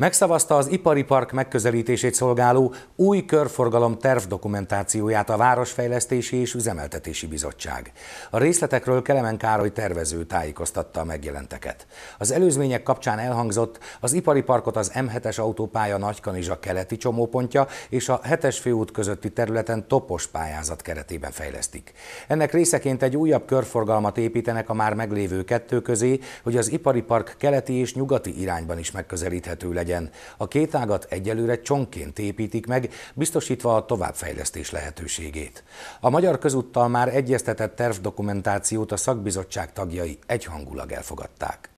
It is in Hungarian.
megszavazta az ipari park megközelítését szolgáló új körforgalom terv dokumentációját a Városfejlesztési és Üzemeltetési Bizottság. A részletekről Kelemen Károly tervező tájékoztatta a megjelenteket. Az előzmények kapcsán elhangzott, az ipari parkot az M7-es autópálya Nagykanizsa keleti csomópontja és a 7-es főút közötti területen topos pályázat keretében fejlesztik. Ennek részeként egy újabb körforgalmat építenek a már meglévő kettő közé, hogy az ipari park keleti és nyugati irányban is megközelíthető legyen legyen. A két ágat egyelőre csonként építik meg, biztosítva a továbbfejlesztés lehetőségét. A Magyar Közúttal már egyeztetett tervdokumentációt a szakbizottság tagjai egyhangulag elfogadták.